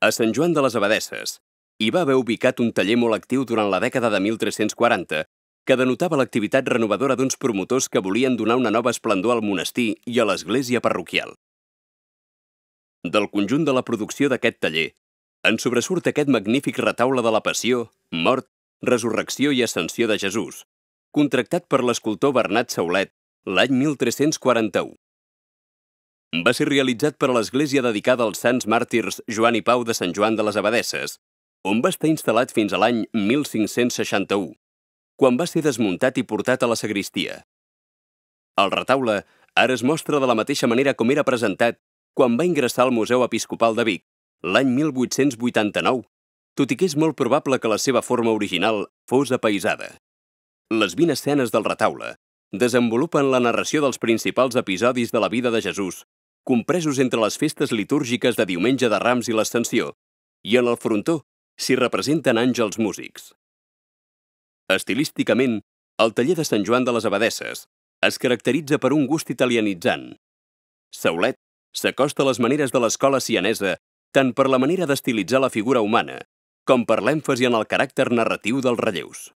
a Sant Joan de les Abadesses, hi va haver ubicat un taller molt actiu durant la dècada de 1340, que denotava l'activitat renovadora d'uns promotors que volien donar una nova esplendor al monestir i a l'església parroquial. Del conjunt de la producció d'aquest taller, en sobresurt aquest magnífic retaule de la passió, mort, resurrecció i ascensió de Jesús, contractat per l'escultor Bernat Saulet l'any 1341 va ser realitzat per a l'església dedicada als sants màrtirs Joan i Pau de Sant Joan de les Abadesses, on va estar instal·lat fins a l'any 1561, quan va ser desmuntat i portat a la sagristia. El retaule ara es mostra de la mateixa manera com era presentat quan va ingressar al Museu Episcopal de Vic l'any 1889, tot i que és molt probable que la seva forma original fos apaisada. Les 20 escenes del retaule desenvolupen la narració dels principals episodis de la vida de Jesús compresos entre les festes litúrgiques de Diumenge de Rams i l'Ascensió, i en el frontó s'hi representen àngels músics. Estilísticament, el taller de Sant Joan de les Abadesses es caracteritza per un gust italianitzant. Saulet s'acosta a les maneres de l'escola sianesa tant per la manera d'estilitzar la figura humana com per l'èmfasi en el caràcter narratiu dels relleus.